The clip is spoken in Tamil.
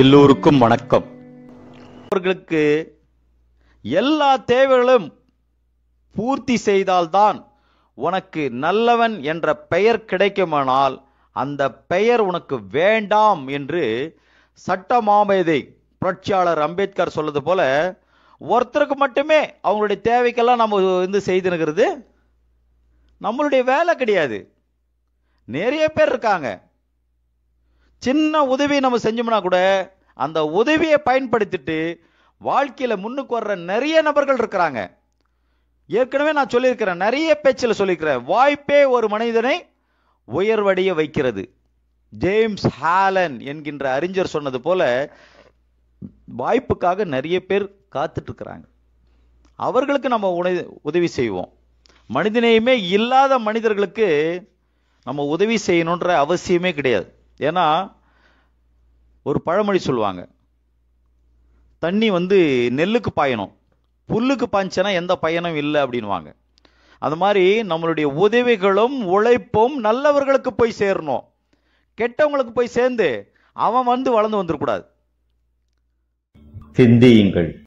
எல்லோருக்கும் வணக்கம் அவர்களுக்கு எல்லா தேவைகளும் பூர்த்தி செய்தால்தான் உனக்கு நல்லவன் என்ற பெயர் கிடைக்குமானால் அந்த பெயர் உனக்கு வேண்டாம் என்று சட்ட மாமேதை புரட்சியாளர் அம்பேத்கர் சொல்லது போல ஒருத்தருக்கு மட்டுமே அவங்களுடைய தேவைக்கெல்லாம் நம்ம வந்து செய்துனுங்கிறது நம்மளுடைய வேலை கிடையாது நிறைய பேர் இருக்காங்க சின்ன உதவி நம்ம செஞ்சோம்னா கூட அந்த உதவியை பயன்படுத்திட்டு வாழ்க்கையில் முன்னுக்கு வர்ற நிறைய நபர்கள் இருக்கிறாங்க ஏற்கனவே நான் சொல்லியிருக்கிறேன் நிறைய பேச்சில் சொல்லியிருக்கிறேன் வாய்ப்பே ஒரு மனிதனை உயர்வடைய வைக்கிறது ஜேம்ஸ் ஹாலன் என்கின்ற அறிஞர் சொன்னது போல வாய்ப்புக்காக நிறைய பேர் காத்துட்ருக்கிறாங்க அவர்களுக்கு நம்ம உதவி செய்வோம் மனிதனையுமே இல்லாத மனிதர்களுக்கு நம்ம உதவி செய்யணுன்ற அவசியமே கிடையாது ஏன்னா ஒரு பழமொழி சொல்லுவாங்க தண்ணி வந்து நெல்லுக்கு பாயணும் புல்லுக்கு பாய்ச்சேன்னா எந்த பயனும் இல்லை அப்படின்வாங்க அது மாதிரி நம்மளுடைய உதவிகளும் உழைப்பும் நல்லவர்களுக்கு போய் சேரணும் கெட்டவங்களுக்கு போய் சேர்ந்து அவன் வந்து வளர்ந்து வந்துடக்கூடாது சிந்தியுங்கள்